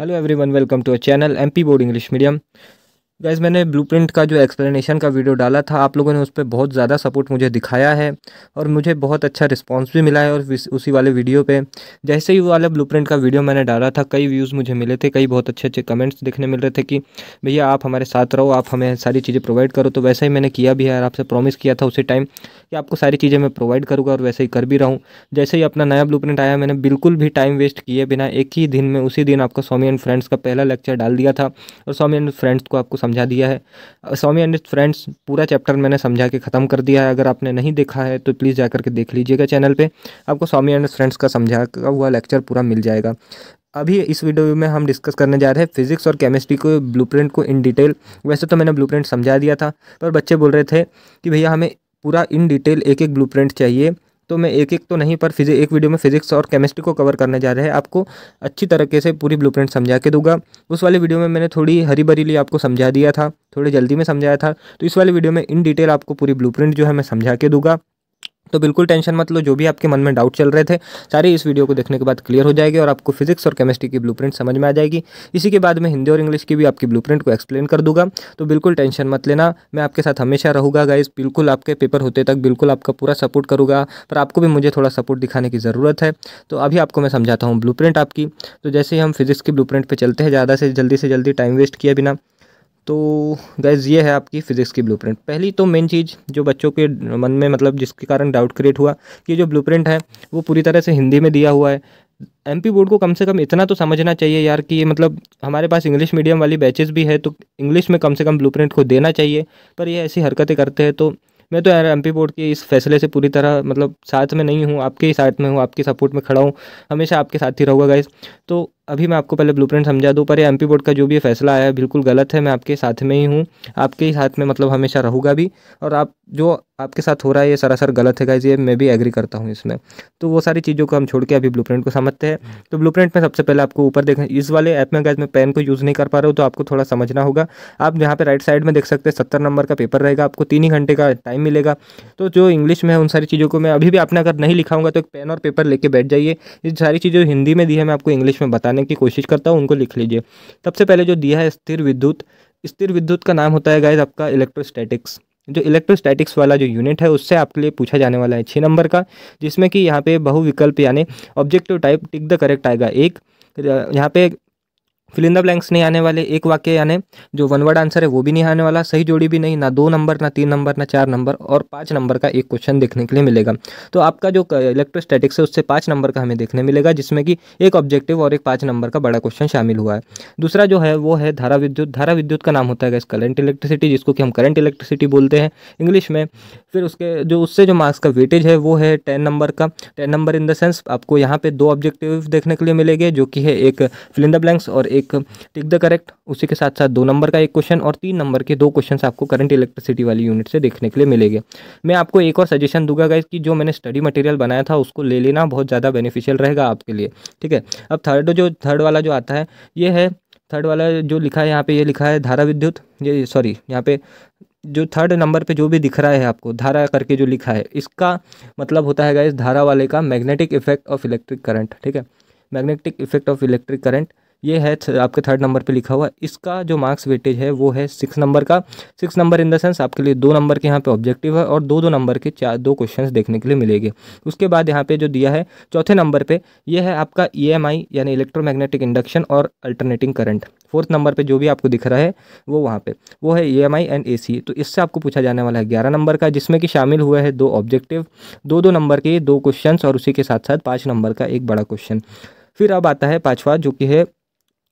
Hello everyone, welcome to our channel MP Board English Medium. Guys मैंने blueprint का जो explanation का video डाला था आप लोगों ने उस पर बहुत ज़्यादा सपोर्ट मुझे दिखाया है और मुझे बहुत अच्छा रिस्पांस भी मिला है और उसी वाले वीडियो पे जैसे ही वो वाला ब्लूप्रिंट का वीडियो मैंने डाला था कई व्यूज़ मुझे मिले थे कई बहुत अच्छे अच्छे कमेंट्स देखने मिल रहे थे कि भैया आप हमारे साथ रहो आप हमें सारी चीज़ें प्रोवाइड करो तो वैसे ही मैंने किया भी है और आपसे प्रॉमिस किया था उसी टाइम कि आपको सारी चीज़ें मैं प्रोवाइड करूँगा और वैसे ही कर भी रहा हूँ जैसे ही अपना नया ब्लू आया मैंने बिल्कुल भी टाइम वेस्ट किए बिना एक ही दिन में उसी दिन आपका स्वामी एंड फ्रेंड्स का पहला लेक्चर डाल दिया था और स्वामी एंड फ्रेंड्स को आपको समझा दिया है स्वामी एंड फ्रेंड्स पूरा चैप्टर मैंने समझा के ख़त्म कर दिया है अगर आपने नहीं देखा है तो प्लीज़ जा करके देख लीजिएगा चैनल पर आपको स्वामी एंड फ्रेंड्स का समझा हुआ लेक्चर पूरा मिल जाएगा अभी इस वीडियो में हम डिस्कस करने जा रहे हैं फिजिक्स और केमिस्ट्री को ब्लूप्रिंट को इन डिटेल वैसे तो मैंने ब्लूप्रिंट समझा दिया था पर बच्चे बोल रहे थे कि भैया हमें पूरा इन डिटेल एक एक ब्लूप्रिंट चाहिए तो मैं एक एक तो नहीं पर फिजिक एक वीडियो में फिजिक्स और केमिस्ट्री को कवर करने जा रहे हैं आपको अच्छी तरीके से पूरी ब्लूप्रिंट समझा के दूंगा उस वाले वीडियो में मैंने थोड़ी हरी भरीली आपको समझा दिया था थोड़ी जल्दी में समझाया था तो इस वाले वीडियो में इन डिटेल आपको पूरी ब्लू जो है मैं समझा के दूंगा तो बिल्कुल टेंशन मत लो जो भी आपके मन में डाउट चल रहे थे सारे इस वीडियो को देखने के बाद क्लियर हो जाएगी और आपको फिजिक्स और केमिस्ट्री की ब्लू समझ में आ जाएगी इसी के बाद मैं हिंदी और इंग्लिश की भी आपकी ब्लू को एक्सप्लेन कर दूंगा तो बिल्कुल टेंशन मत लेना मैं आपके साथ हमेशा रहूँगा गाइज बिल्कुल आपके पेपर होते तक बिल्कुल आपका पूरा सपोर्ट करूँगा पर आपको भी मुझे थोड़ा सपोर्ट दिखाने की ज़रूरत है तो अभी आपको मैं समझाता हूँ ब्लू आपकी तो जैसे ही हम फिजिक्स की ब्लू पे चलते हैं ज़्यादा से जल्दी से जल्दी टाइम वेस्ट किया बिना तो गैज़ ये है आपकी फ़िज़िक्स की ब्लूप्रिंट पहली तो मेन चीज़ जो बच्चों के मन में मतलब जिसके कारण डाउट क्रिएट हुआ कि जो ब्लूप्रिंट है वो पूरी तरह से हिंदी में दिया हुआ है एम पी बोर्ड को कम से कम इतना तो समझना चाहिए यार कि ये मतलब हमारे पास इंग्लिश मीडियम वाली बैचेस भी है तो इंग्लिश में कम से कम ब्लू को देना चाहिए पर ये ऐसी हरकतें करते हैं तो मैं तो यार एम बोर्ड के इस फैसले से पूरी तरह मतलब साथ में नहीं हूँ आपके ही साथ में हूँ आपके सपोर्ट में खड़ा हूँ हमेशा आपके साथ ही रहूँगा गाइज तो अभी मैं आपको पहले ब्लूप्रिंट समझा दूँ पर एम पी बोर्ड का जो भी फैसला आया है बिल्कुल गलत है मैं आपके साथ में ही हूँ आपके ही साथ में मतलब हमेशा रहूँगा भी और आप जो आपके साथ हो रहा है ये सरासर गलत है गाइज ये मैं भी एग्री करता हूँ इसमें तो वो सारी चीज़ों को हम छोड़ के अभी ब्लू को समझते हैं तो ब्लू में सबसे पहले आपको ऊपर देखें इस वाले ऐप में गाइज मैं पेन को यूज़ नहीं कर पा रहा हूँ तो आपको थोड़ा समझना होगा आप यहाँ पर राइट साइड में देख सकते हैं सत्तर नंबर का पेपर रहेगा आपको तीन ही घंटे का टाइम मिलेगा तो जो इंग्लिश में है उन सारी चीज़ों को मैं अभी भी आपने अगर नहीं लिखाऊंगा तो एक पेन और पेपर लेके बैठ जाइए ये सारी चीज़ें हिंदी में दी है मैं आपको इंग्लिश में बता समझाने की कोशिश करता हूँ उनको लिख लीजिए सबसे पहले जो दिया है स्थिर विद्युत स्थिर विद्युत का नाम होता है गाइज आपका इलेक्ट्रोस्टैटिक्स जो इलेक्ट्रोस्टैटिक्स वाला जो यूनिट है उससे आपके लिए पूछा जाने वाला है छः नंबर का जिसमें कि यहाँ पे बहुविकल्प यानी objective type tick the correct आएगा एक यहाँ पे फिल ब्लैंक्स नहीं आने वाले एक वाक्य यानी जो वन वर्ड आंसर है वो भी नहीं आने वाला सही जोड़ी भी नहीं ना दो नंबर ना तीन नंबर ना चार नंबर और पाँच नंबर का एक क्वेश्चन देखने के लिए मिलेगा तो आपका जो इलेक्ट्रोस्टैटिक्स है उससे पाँच नंबर का हमें देखने मिलेगा जिसमें कि एक ऑब्जेक्टिव और एक पाँच नंबर का बड़ा क्वेश्चन शामिल हुआ है दूसरा जो है वो है धारा विद्युत धारा विद्युत का नाम होता है करंट इलेक्ट्रिसिटी जिसको कि हम करंट इलेक्ट्रिसिटी बोलते हैं इंग्लिश में फिर उसके जो उससे जो मार्क्स का वेटेज है वो है टेन नंबर का ten number in the sense आपको यहाँ पर दो ऑब्जेक्टिव देखने के लिए मिलेगा जो कि है एक फिलिंदा ब्लैंक्स और एक एक टिक द करेक्ट उसी के साथ साथ दो नंबर का एक क्वेश्चन और तीन नंबर के दो क्वेश्चन आपको करंट इलेक्ट्रिसिटी वाली यूनिट से देखने के लिए मिलेंगे मैं आपको एक और सजेशन दूंगा गाइज कि जो मैंने स्टडी मटेरियल बनाया था उसको ले लेना बहुत ज़्यादा बेनिफिशियल रहेगा आपके लिए ठीक है अब थर्ड जो थर्ड वाला जो आता है ये है थर्ड वाला जो लिखा है यहाँ पे ये लिखा है धारा विद्युत ये सॉरी यहाँ पे जो थर्ड नंबर पे जो भी दिख रहा है आपको धारा करके जो लिखा है इसका मतलब होता है इस धारा वाले का magnetic effect of electric current ठीक है magnetic effect of electric current ये है आपके थर्ड नंबर पे लिखा हुआ इसका जो मार्क्स वेटेज है वो है सिक्स नंबर का six number in the sense आपके लिए दो नंबर के यहाँ पे ऑब्जेक्टिव है और दो दो नंबर के चार दो क्वेश्चंस देखने के लिए मिलेंगे उसके बाद यहाँ पे जो दिया है चौथे नंबर पे ये है आपका ई e यानी इलेक्ट्रोमैग्नेटिक इंडक्शन और अल्टरनेटिंग करंट फोर्थ नंबर पे जो भी आपको दिख रहा है वो वहाँ पे वो है ई एंड ए तो इससे आपको पूछा जाने वाला है ग्यारह नंबर का जिसमें कि शामिल हुआ है दो ऑब्जेक्टिव दो दो नंबर के दो क्वेश्चन और उसी के साथ साथ पाँच नंबर का एक बड़ा क्वेश्चन फिर अब आता है पाँचवा जो कि है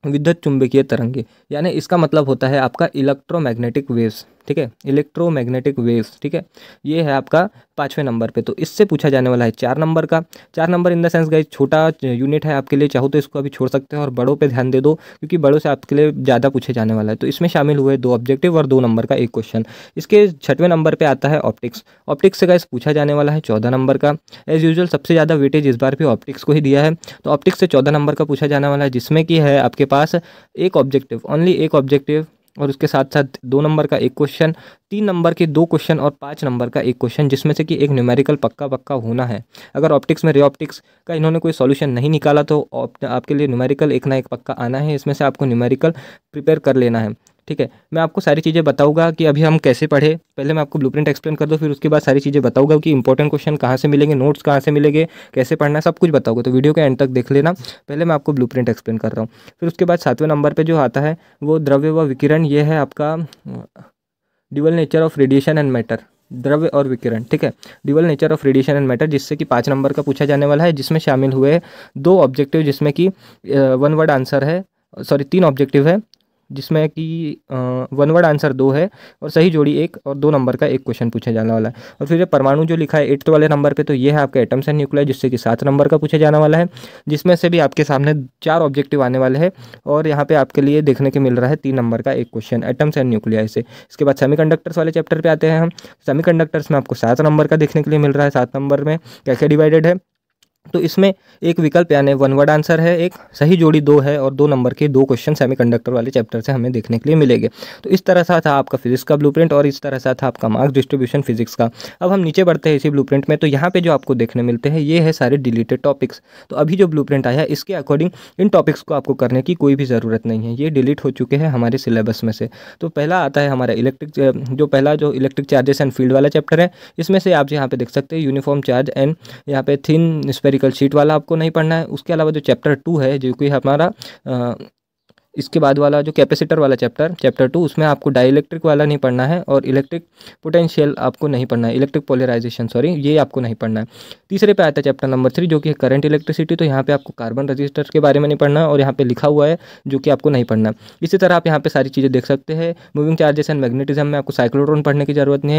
विद्युत चुंबकीय तरंगे यानी इसका मतलब होता है आपका इलेक्ट्रोमैग्नेटिक वेव्स ठीक है इलेक्ट्रोमैग्नेटिक वेव्स ठीक है ये है आपका पाँचवें नंबर पे तो इससे पूछा जाने वाला है चार नंबर का चार number in the sense guys छोटा यूनिट है आपके लिए चाहो तो इसको अभी छोड़ सकते हैं और बड़ों पे ध्यान दे दो क्योंकि बड़ों से आपके लिए ज़्यादा पूछे जाने वाला है तो इसमें शामिल हुए दो ऑब्जेक्टिव और दो नंबर का एक क्वेश्चन इसके छठवें नंबर पर आता है ऑप्टिक्स ऑप्टिक्स से गाइज पूछा जाने वाला है चौदह नंबर का एज यूजल सबसे ज़्यादा वेटेज इस बार भी ऑप्टिक्स को ही दिया है तो ऑप्टिक्स से चौदह नंबर का पूछा जाने वाला है जिसमें कि है आपके पास एक ऑब्जेक्टिव ओनली एक ऑब्जेक्टिव और उसके साथ साथ दो नंबर का एक क्वेश्चन तीन नंबर के दो क्वेश्चन और पाँच नंबर का एक क्वेश्चन जिसमें से कि एक न्यूमेरिकल पक्का पक्का होना है अगर ऑप्टिक्स में रे ऑप्टिक्स का इन्होंने कोई सॉल्यूशन नहीं निकाला तो आपके लिए न्यूमेरिकल एक ना एक पक्का आना है इसमें से आपको न्यूमेरिकल प्रिपेयर कर लेना है ठीक है मैं आपको सारी चीज़ें बताऊंगा कि अभी हम कैसे पढ़े पहले मैं आपको ब्लूप्रिंट एक्सप्लेन कर दूँ फिर उसके बाद सारी चीज़ें बताऊंगा कि इंपॉर्टेंट क्वेश्चन कहाँ से मिलेंगे नोट्स कहाँ से मिलेंगे कैसे पढ़ना सब कुछ बताऊंगा तो वीडियो के एंड तक देख लेना पहले मैं आपको प्रिंट एक्सप्लेन कर रहा हूँ फिर उसके बाद सातवें नंबर पर जो आता है वो द्रव्य व विकिरण ये है आपका dual nature of radiation and matter द्रव्य और विकिरण ठीक है dual nature of radiation and matter जिससे कि पाँच नंबर का पूछा जाने वाला है जिसमें शामिल हुए दो ऑब्जेक्टिव जिसमें कि वन वर्ड आंसर है सॉरी तीन ऑब्जेक्टिव है जिसमें कि वन वर्ड आंसर दो है और सही जोड़ी एक और दो नंबर का एक क्वेश्चन पूछा जाने वाला है और फिर परमाणु जो लिखा है एट्थ वाले नंबर पे तो ये है आपके एटम्स एंड न्यूक्लियर जिससे कि सात नंबर का पूछा जाने वाला है जिसमें से भी आपके सामने चार ऑब्जेक्टिव आने वाले हैं और यहाँ पर आपके लिए देखने के मिल रहा है तीन नंबर का एक क्वेश्चन एटम्स एंड न्यूक्लियर से इसके बाद सेमी वाले चैप्टर पर आते हैं हम सेमी में आपको सात नंबर का देखने के लिए मिल रहा है सात नंबर में कैसे डिवाइडेड है तो इसमें एक विकल्प यानी वन वर्ड आंसर है एक सही जोड़ी दो है और दो नंबर के दो क्वेश्चन सेमीकंडक्टर वाले चैप्टर से हमें देखने के लिए मिलेंगे तो इस तरह सा था आपका फिजिक्स का ब्लूप्रिंट और इस तरह सा था आपका मार्क्स डिस्ट्रीब्यूशन फिजिक्स का अब हम नीचे बढ़ते हैं इसी ब्लू में तो यहाँ पर जो आपको देखने मिलते हैं ये है सारे डिलीटेड टॉपिक्स तो अभी जो ब्लू आया इसके अकॉर्डिंग इन टॉपिक्स को आपको करने की कोई भी ज़रूरत नहीं है ये डिलीट हो चुके हैं हमारे सिलेबस में से तो पहला आता है हमारा इलेक्ट्रिक जो पहला जो इलेक्ट्रिक चार्जेस एंड फील्ड वाला चैप्टर है इसमें से आप यहाँ पे देख सकते हैं यूनिफॉर्म चार्ज एंड यहाँ पे थिन स्पेरिक प्रैक्टिकल शीट वाला आपको नहीं पढ़ना है उसके अलावा जो चैप्टर टू है जो कि हमारा इसके बाद वाला जो कैपेसिटर वाला चैप्टर चैप्टर टू उसमें आपको डाइलेक्ट्रिक वाला नहीं पढ़ना है और इलेक्ट्रिक पोटेंशियल आपको नहीं पढ़ना है इलेक्ट्रिक पोलराइजेशन सॉरी ये आपको नहीं पढ़ना है तीसरे पे आता है चैप्टर नंबर थ्री जो कि करंट इलेक्ट्रिसिटी तो यहाँ पे आपको कार्बन रजिस्टर के बारे में नहीं पढ़ना है और यहाँ पे लिखा हुआ है जो कि आपको नहीं पढ़ना इसी तरह आप यहाँ पर सारी चीज़ें देख सकते हैं मूविंग चार्जेस एंड मैग्नेटिज्म में आपको साइक्लोट्रॉन पढ़ने की जरूरत नहीं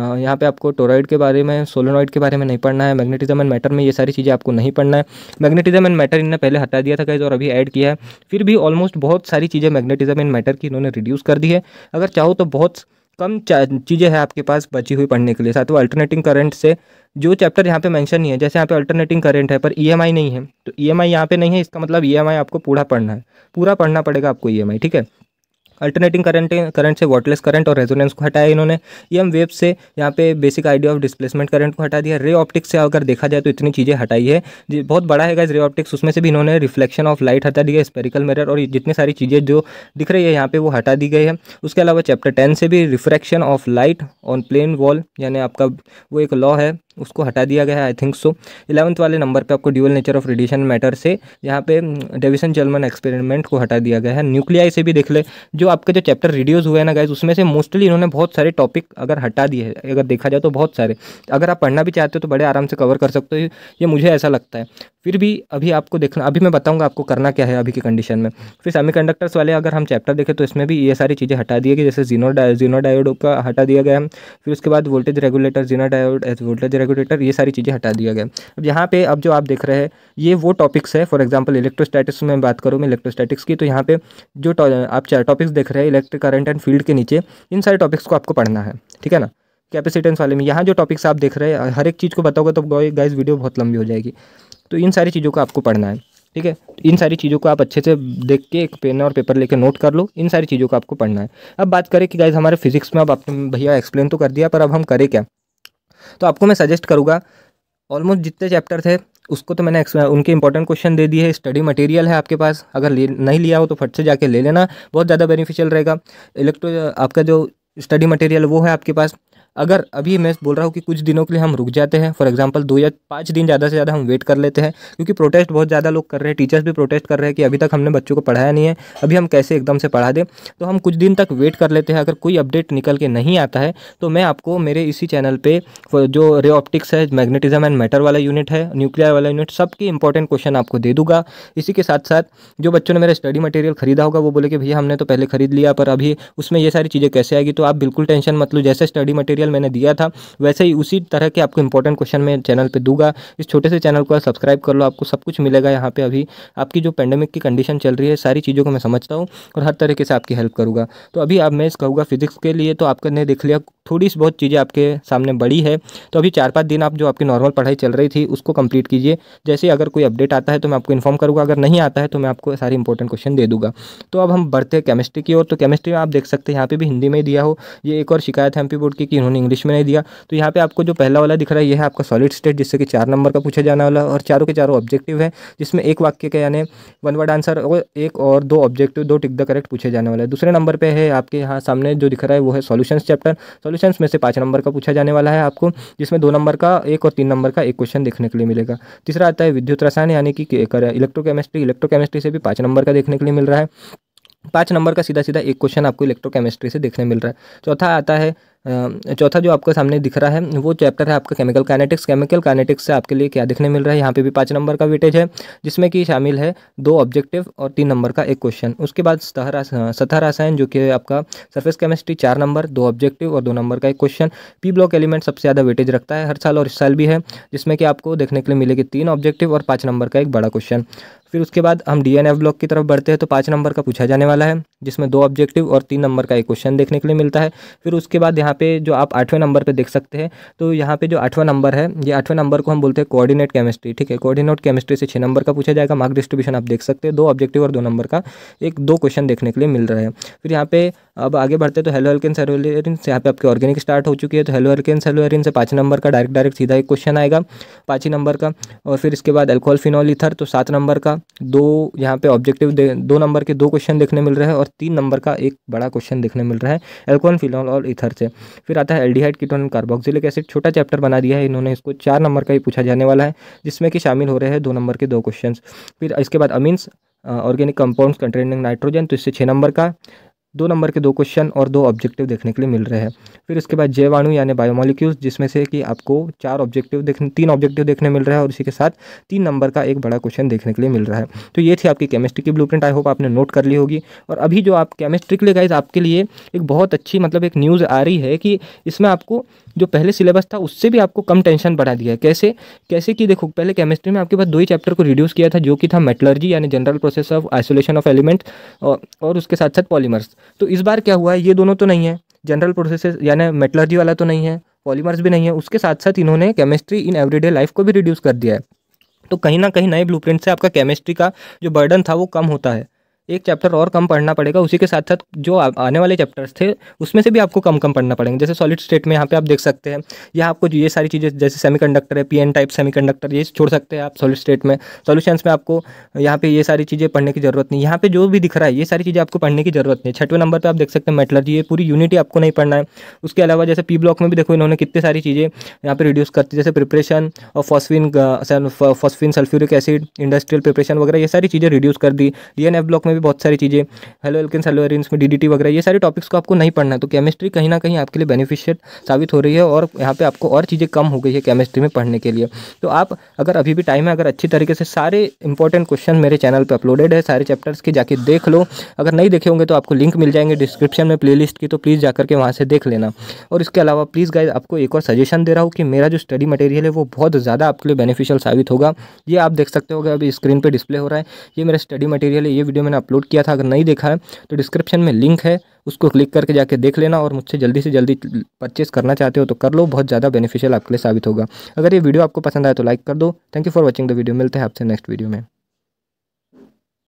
है यहाँ पर आपको टोराइड के बारे में सोलोनॉइड के बारे में नहीं पढ़ना है मैग्नेटिज्म एंड मैटर में ये सारी चीज़ें आपको नहीं पढ़ना है मैग्नेटिज्म एंड मैटर इनने पहले हटा दिया था कहीं और अभी एड किया है फिर भी ऑलमोस्ट ऑलमोस्ट बहुत सारी चीज़ें मैग्नेटिज्म इन मैटर की इन्होंने रिड्यूस कर दी है अगर चाहो तो बहुत कम चीज़ें हैं आपके पास बची हुई पढ़ने के लिए साथ ही अल्टरनेटिंग करंट से जो चैप्टर यहाँ पे मेंशन नहीं है जैसे यहाँ पे अल्टरनेटिंग करंट है पर ईएमआई e नहीं है तो ईएमआई e यहाँ पे नहीं है इसका मतलब ईएमआई e आपको पूरा पढ़ना है पूरा पढ़ना पड़ेगा आपको ईएमआई ठीक है अल्टरनेटिंग करंट करंट से वॉटलेस करंट और रेजोनेंस को हटाया इन्होंने ई एम वेव से यहाँ पे basic idea of displacement current को हटा दिया रे ऑप्टिक्स से अगर देखा जाए तो इतनी चीज़ें हटाई है बहुत बड़ा है रे ऑप्टिक्स उसमें से भी इन्होंने रिफ्लेक्शन ऑफ लाइट हटा दिया स्पेरिकल मिरर और जितनी सारी चीज़ें जो दिख रही है यहाँ पे वो हटा दी गई है उसके अलावा चैप्टर टेन से भी refraction of light on plane wall यानी आपका वो एक लॉ है उसको हटा दिया गया है आई थिंक सो इलेवंथ वाले नंबर पे आपको dual nature of radiation matter से यहाँ पे डेविसन जर्मन एक्सपेरिमेंट को हटा दिया गया है न्यूक्लियाई से भी देख ले जो आपके जो चैप्टर रिड्यूज़ हुए ना गाइज उसमें से मोस्टली इन्होंने बहुत सारे टॉपिक अगर हटा दिए अगर देखा जाए तो बहुत सारे अगर आप पढ़ना भी चाहते हो तो बड़े आराम से कवर कर सकते हो ये मुझे ऐसा लगता है फिर भी अभी आपको देखना अभी मैं बताऊंगा आपको करना क्या है अभी की कंडीशन में फिर सेमीकंडक्टर्स वाले अगर हम चैप्टर देखें तो इसमें भी ये सारी चीज़ें हटा दी गई जैसे जीनो डा, जीनो डायोड का हटा दिया गया फिर उसके बाद वोल्टेज रेगुलेटर जीनो डायोड वोल्टेज रेगुलेटर ये सारी चीज़ें हटा दिया गया अब यहाँ पर अब जो आप देख रहे हैं ये वो टॉपिक्स है फॉर एग्जाम्पल इलेक्ट्रोस्टैटिक्स में बात करूँ मैं इलेक्ट्रोस्टैटिक्स की तो यहाँ पर जो आप टॉपिक्स देख रहे हैं इलेक्ट्रिक करंट एंड फील्ड के नीचे इन सारे टॉपिक्स को आपको पढ़ना है ठीक है ना कैपेसिटेंस वाले में यहाँ जो टॉपिक्स आप देख रहे हैं हर एक चीज़ को बताओगे तो गाइस वीडियो बहुत लंबी हो जाएगी तो इन सारी चीज़ों को आपको पढ़ना है ठीक है इन सारी चीज़ों को आप अच्छे से देख के एक पेन और पेपर लेके नोट कर लो इन सारी चीज़ों को आपको पढ़ना है अब बात करें कि गाइज हमारे फिजिक्स में अब आपने भैया एक्सप्लेन तो कर दिया पर अब हम करें क्या तो आपको मैं सजेस्ट करूँगा ऑलमोस्ट जितने चैप्टर थे उसको तो मैंने उनके इंपॉर्टेंट क्वेश्चन दे दिए है स्टडी मटेरियल है आपके पास अगर ले नहीं लिया हो तो फट से जाके ले लेना बहुत ज़्यादा बेनिफिशियल रहेगा इलेक्ट्रो आपका जो स्टडी मटेरियल वो है आपके पास अगर अभी मैं बोल रहा हूँ कि कुछ दिनों के लिए हम रुक जाते हैं फॉर एग्जाम्पल दो या पाँच दिन ज़्यादा से ज़्यादा हम वेट कर लेते हैं क्योंकि प्रोटेस्ट बहुत ज़्यादा लोग कर रहे हैं टीचर्स भी प्रोटेस्ट कर रहे हैं कि अभी तक हमने बच्चों को पढ़ाया नहीं है अभी हम कैसे एकदम से पढ़ा दें तो हम कुछ दिन तक वेट कर लेते हैं अगर कोई अपडेट निकल के नहीं आता है तो मैं आपको मेरे इसी चैनल पर जो रे ऑप्टिक्स है मैग्नेटिज्म एंड मैटर वाला यूनिट है न्यूक्लियर वाला यूनिट सबके इंपॉर्टेंट क्वेश्चन आपको दे दूंगा इसी के साथ साथ जो बच्चों ने मेरा स्टडी मटेरियल खरीदा होगा वो बोले कि भैया हमने तो पहले खरीद लिया पर अभी उसमें ये सारी चीज़ें कैसे आएगी तो आप बिल्कुल टेंशन मत लो जैसे स्टडी मटेरियल मटेरियल मैंने दिया था वैसे ही उसी तरह के आपको इंपॉर्टेंट क्वेश्चन मैं चैनल पर दूंगा इस छोटे से चैनल को सब्सक्राइब कर लो आपको सब कुछ मिलेगा यहाँ पर अभी आपकी जो पेंडेमिक की कंडीशन चल रही है सारी चीज़ों को मैं समझता हूँ और हर तरीके से आपकी हेल्प करूँगा तो अभी आप मैं कहूँगा फिजिक्स के लिए तो आपने देख लिया थोड़ी सी बहुत चीज़ें आपके सामने बड़ी है तो अभी चार पाँच दिन आप जो आपकी नॉर्मल पढ़ाई चल रही थी उसको कंप्लीट कीजिए जैसे अगर कोई अपडेट आता है तो मैं आपको इन्फॉर्म करूँगा अगर नहीं आता है तो मैं आपको सारे इंपॉर्टेंट क्वेश्चन दे दूँगा तो अब हम बढ़ते हैं केमिस्ट्री की ओर तो केमिस्ट्री में आप देख सकते हैं यहाँ पे भी हिंदी में दिया हो ये एक और शिकायत है एम बोर्ड की कि इन्होंने उन्होंने इंग्लिश में नहीं दिया तो यहाँ पे आपको जो पहला वाला दिख रहा है यह है आपका सॉलिड स्टेट जिससे कि चार नंबर का पूछा जाने वाला और चारों के चारों ऑब्जेक्टिव है जिसमें एक वाक्य का यानी वन वर्ड आंसर और एक और दो ऑब्जेक्टिव दो टिक द करेक्ट पूछे जाने वाला है दूसरे नंबर पर है आपके यहाँ सामने जो दिख रहा है वो है सोल्यूशन चैप्टर सोल्यूशन में से पाँच नंबर का पूछा जाने वाला है आपको जिसमें दो नंबर का एक और तीन नंबर का एक क्वेश्चन देखने के लिए मिलेगा तीसरा आता है विद्युत रसायन यानी कि इलेक्ट्रोकेमिस्ट्री इलेक्ट्रोकेमिस्ट्री से भी पाँच नंबर का देखने के लिए मिल रहा है पाँच नंबर का सीधा सीधा एक क्वेश्चन आपको इलेक्ट्रोकेमिस्ट्री से देखने मिल रहा है चौथा आता है चौथा जो आपके सामने दिख रहा है वो चैप्टर है आपका केमिकल काइनेटिक्स केमिकल काइनेटिक्स से आपके लिए क्या दिखने मिल रहा है यहाँ पे भी पाँच नंबर का वेटेज है जिसमें कि शामिल है दो ऑब्जेक्टिव और तीन नंबर का एक क्वेश्चन उसके बाद सतह रासायन जो कि आपका सर्फेस केमिस्ट्री चार नंबर दो ऑब्जेक्टिव और दो नंबर का एक क्वेश्चन पी ब्लॉक एलिमेंट सबसे ज़्यादा वेटेज रखता है हर साल और इस साल भी है जिसमें कि आपको देखने के लिए मिलेगी तीन ऑब्जेक्टिव और पाँच नंबर का एक बड़ा क्वेश्चन फिर उसके बाद हम डी एन एफ ब्लॉक की तरफ बढ़ते हैं तो पाँच नंबर का पूछा जाने वाला है जिसमें दो ऑब्जेक्टिव और तीन नंबर का एक क्वेश्चन देखने के लिए मिलता है फिर उसके बाद यहाँ यहाँ पे जो आप आठवें नंबर पे देख सकते हैं तो यहाँ पे जो आठवां नंबर है ये आठवें नंबर को हम बोलते हैं कोऑर्डिनेट केमिस्ट्री ठीक है कोऑर्डिनेट केमिस्ट्री से छः नंबर का पूछा जाएगा मार्क डिस्ट्रीब्यूशन आप देख सकते हैं दो ऑब्जेक्टिव और दो नंबर का एक दो क्वेश्चन देखने के लिए मिल रहा है फिर यहाँ पे अब आगे बढ़ते तो हेलो एल्किन सेलोरिन से यहाँ पे आपके ऑर्गेनिक स्टार्ट हो चुकी है तो हेलो एल्किन सेलोरिन से पाँच नंबर का डायरेक्ट डायरेक्ट सीधा एक क्वेश्चन आएगा पाँच ही नंबर का और फिर इसके बाद एल्कोहल फिनॉल इथर तो सात नंबर का दो यहाँ पे ऑब्जेक्टिव दो नंबर के दो क्वेश्चन देखने मिल रहे हैं और तीन नंबर का एक बड़ा क्वेश्चन देखने मिल रहा है एल्कोहल फिनॉल और इथर से फिर आता है एल्डिहाइड कीटोन कार्बोक्सिलिक एसिड छोटा चैप्टर बना दिया है इन्होंने इसको चार नंबर का ही पूछा जाने वाला है जिसमें कि शामिल हो रहे हैं दो नंबर के दो क्वेश्चन फिर इसके बाद amines organic compounds containing nitrogen तो इससे छः नंबर का दो नंबर के दो क्वेश्चन और दो ऑब्जेक्टिव देखने के लिए मिल रहे हैं फिर उसके बाद जयवाणु यानी बायोमोलिक्यूल्स जिसमें से कि आपको चार ऑब्जेक्टिव देखने तीन ऑब्जेक्टिव देखने मिल रहा है और इसी के साथ तीन नंबर का एक बड़ा क्वेश्चन देखने के लिए मिल रहा है तो ये थी आपकी केमिस्ट्री की ब्लू आई होप आपने नोट कर ली होगी और अभी जो आप केमिस्ट्री के लिए गाइज आपके लिए एक बहुत अच्छी मतलब एक न्यूज़ आ रही है कि इसमें आपको जो पहले सिलेबस था उससे भी आपको कम टेंशन बढ़ा दिया है कैसे कैसे कि देखो पहले केमिस्ट्री में आपके पास दो ही चैप्टर को रिड्यूस किया था जो कि था मेटलर्जी यानी general process of isolation of element और उसके साथ साथ पॉलीमर्स तो इस बार क्या हुआ है ये दोनों तो नहीं है जनरल प्रोसेस यानी मेटलर्जी वाला तो नहीं है पॉलीमर्स भी नहीं है उसके साथ साथ इन्होंने केमिस्ट्री इन एवरीडे लाइफ को भी रिड्यूस कर दिया है तो कहीं ना कहीं नए ब्लूप्रिंट से आपका केमिस्ट्री का जो बर्डन था वो कम होता है एक चैप्टर और कम पढ़ना पड़ेगा उसी के साथ साथ जो आने वाले चैप्टर्स थे उसमें से भी आपको कम कम पढ़ना पड़ेंगे जैसे सॉलिड स्टेट में यहाँ पे आप देख सकते हैं यहाँ आपको ये सारी चीज़ें जैसे सेमीकंडक्टर है पीएन टाइप सेमीकंडक्टर ये छोड़ सकते हैं आप सॉलिड स्टेट में सॉल्यूशंस में आपको यहाँ पे ये सारी चीज़ें पढ़ने की जरूरत नहीं यहाँ पर जो भी दिख रहा है ये सारी चीज़ें आपको पढ़ने की जरूरत नहीं छठवें नंबर पर आप देख सकते हैं मेटलर ये पूरी यूनिटी आपको नहीं पढ़ना है उसके अलावा जैसे पी ब्लॉक में भी देखो इन्होंने कितनी सारी चीज़ें यहाँ पर रिड्यूस करती जैसे प्रिपरेशन और phosphine phosphine sulphuric acid industrial preparation वगैरह ये सारी चीज़ें रिड्यूस कर दी डी ब्लॉक में में भी बहुत सारी चीज़ें हेलो एल्किन हेलो एरिन्स में डी वगैरह ये सारे टॉपिक्स को आपको नहीं पढ़ना है तो केमिस्ट्री कहीं ना कहीं आपके लिए बेनिफिशियल साबित हो रही है और यहाँ पर आपको और चीज़ें कम हो गई है केमिस्ट्री में पढ़ने के लिए तो आप अगर अभी भी टाइम है अगर अच्छी तरीके से सारे इंपॉर्टेंट क्वेश्चन मेरे चैनल पर अपलोडेड है सारे चैप्टर्स के जाके देख लो अगर नहीं देखे होंगे तो आपको लिंक मिल जाएंगे डिस्क्रिप्शन में प्ले की तो प्लीज़ जाकर के वहाँ से देख लेना और इसके अलावा प्लीज़ गाइज आपको एक और सजेशन दे रहा हूँ कि मेरा जो स्टडी मटेरियल है वो बहुत ज़्यादा आपके लिए बेनिफिशियल साबित होगा ये आप देख सकते हो अभी स्क्रीन पर डिस्प्ले हो रहा है ये मेरा स्टडी मटेरियल है ये वीडियो मैंने अपलोड किया था अगर नहीं देखा है तो डिस्क्रिप्शन में लिंक है उसको क्लिक करके जाके देख लेना और मुझसे जल्दी से जल्दी परचेस करना चाहते हो तो कर लो बहुत ज़्यादा बेनिफिशियल आपके लिए साबित होगा अगर ये वीडियो आपको पसंद आए तो लाइक कर दो thank you for watching the video मिलते हैं आपसे नेक्स्ट वीडियो में